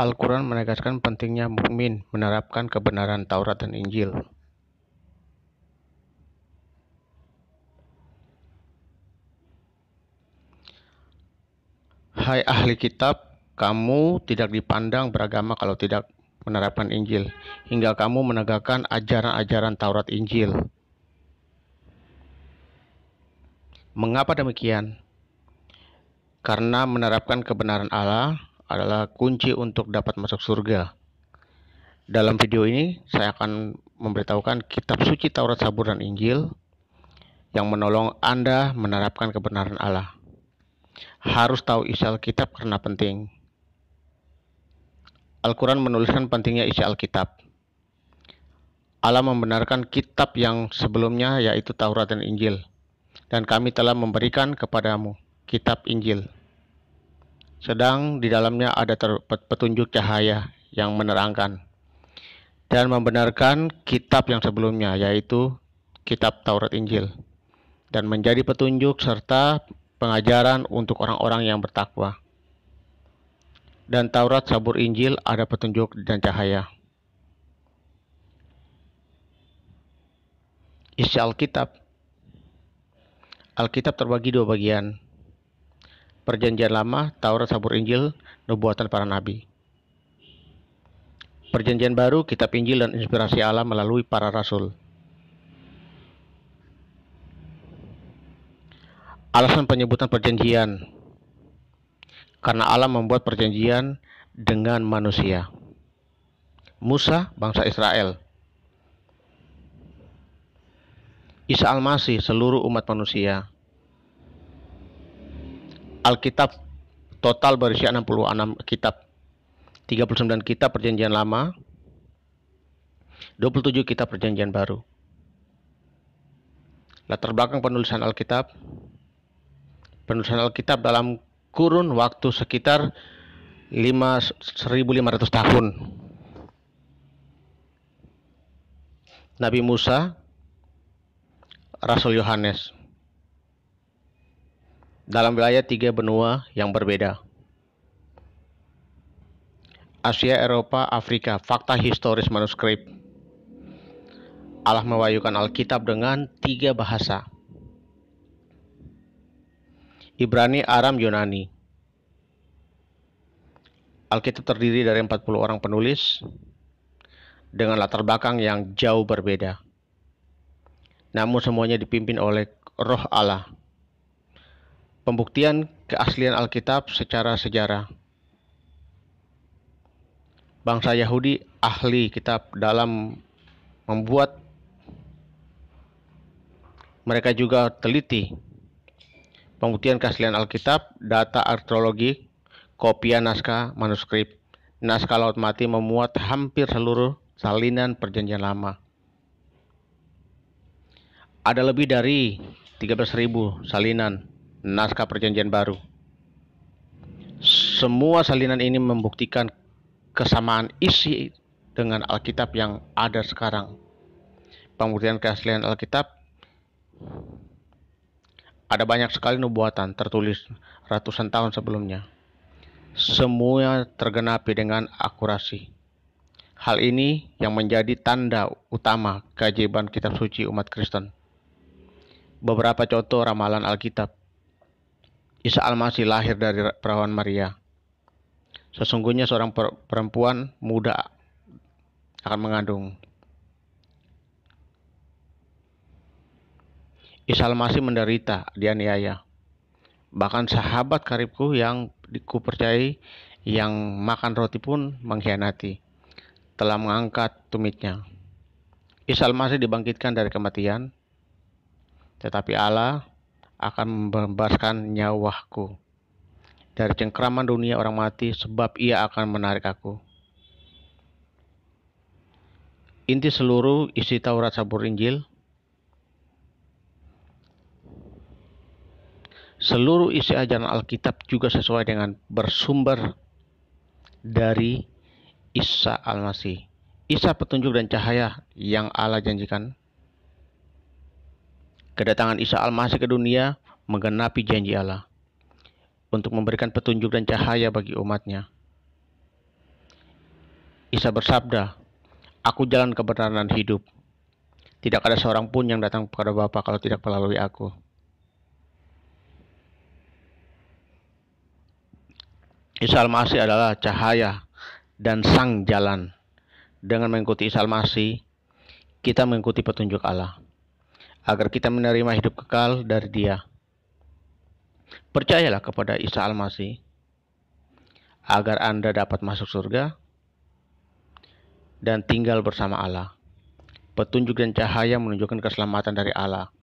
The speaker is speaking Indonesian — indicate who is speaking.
Speaker 1: Al-Quran menegaskan pentingnya mukmin menerapkan kebenaran Taurat dan Injil. Hai ahli kitab, kamu tidak dipandang beragama kalau tidak menerapkan Injil, hingga kamu menegakkan ajaran-ajaran Taurat Injil. Mengapa demikian? Karena menerapkan kebenaran Allah adalah kunci untuk dapat masuk surga. Dalam video ini, saya akan memberitahukan kitab suci Taurat, Sabur, dan Injil yang menolong Anda menerapkan kebenaran Allah. Harus tahu isi Alkitab karena penting. Al-Quran menuliskan pentingnya isi Alkitab. Allah membenarkan kitab yang sebelumnya yaitu Taurat dan Injil. Dan kami telah memberikan kepadamu kitab Injil sedang di dalamnya ada petunjuk cahaya yang menerangkan dan membenarkan kitab yang sebelumnya yaitu kitab Taurat Injil dan menjadi petunjuk serta pengajaran untuk orang-orang yang bertakwa. Dan Taurat, Sabur, Injil ada petunjuk dan cahaya. Isi Alkitab Alkitab terbagi dua bagian, Perjanjian Lama, Taurat, Sabur, Injil, nubuatan para nabi. Perjanjian Baru, Kitab Injil dan inspirasi Allah melalui para rasul. Alasan penyebutan perjanjian karena Allah membuat perjanjian dengan manusia. Musa, bangsa Israel. Isa Al-Masih, seluruh umat manusia. Alkitab total berisi 66 kitab. 39 kitab perjanjian lama, 27 kitab perjanjian baru. Latar belakang penulisan Alkitab. Penulisan Alkitab dalam kurun waktu sekitar 5.500 tahun. Nabi Musa, Rasul Yohanes dalam wilayah tiga benua yang berbeda. Asia, Eropa, Afrika, fakta historis manuskrip. Allah mewayukan Alkitab dengan tiga bahasa. Ibrani, Aram, Yunani. Alkitab terdiri dari 40 orang penulis dengan latar belakang yang jauh berbeda. Namun semuanya dipimpin oleh roh Allah. Pembuktian keaslian Alkitab secara sejarah. Bangsa Yahudi ahli kitab dalam membuat mereka juga teliti pembuktian keaslian Alkitab, data arkeologi, kopian naskah manuskrip, naskah laut mati memuat hampir seluruh salinan perjanjian lama. Ada lebih dari 13.000 salinan naskah perjanjian baru. Semua salinan ini membuktikan kesamaan isi dengan Alkitab yang ada sekarang. Pembuktian keaslian Alkitab ada banyak sekali nubuatan tertulis ratusan tahun sebelumnya. Semua tergenapi dengan akurasi. Hal ini yang menjadi tanda utama keajaiban kitab suci umat Kristen. Beberapa contoh ramalan Alkitab. Isa Al-Masih lahir dari perawan Maria. Sesungguhnya seorang perempuan muda akan mengandung. Isa Al-Masih menderita, dianiaya. Bahkan sahabat karibku yang dikupercayai yang makan roti pun mengkhianati, telah mengangkat tumitnya. Isa Al-Masih dibangkitkan dari kematian, tetapi Allah akan membebaskan nyawaku dari cengkraman dunia orang mati sebab ia akan menarik aku. Inti seluruh isi Taurat Sabur Injil Seluruh isi ajaran Alkitab juga sesuai dengan bersumber dari Isa Al-Masih. Isa petunjuk dan cahaya yang Allah janjikan Kedatangan Isa Al-Masih ke dunia menggenapi janji Allah untuk memberikan petunjuk dan cahaya bagi umatnya. Isa bersabda, Aku jalan kebenaran hidup. Tidak ada seorang pun yang datang kepada Bapa kalau tidak melalui aku. Isa Al-Masih adalah cahaya dan sang jalan. Dengan mengikuti Isa Al-Masih, kita mengikuti petunjuk Allah agar kita menerima hidup kekal dari Dia. Percayalah kepada Isa Al-Masih agar Anda dapat masuk surga dan tinggal bersama Allah. Petunjuk dan cahaya menunjukkan keselamatan dari Allah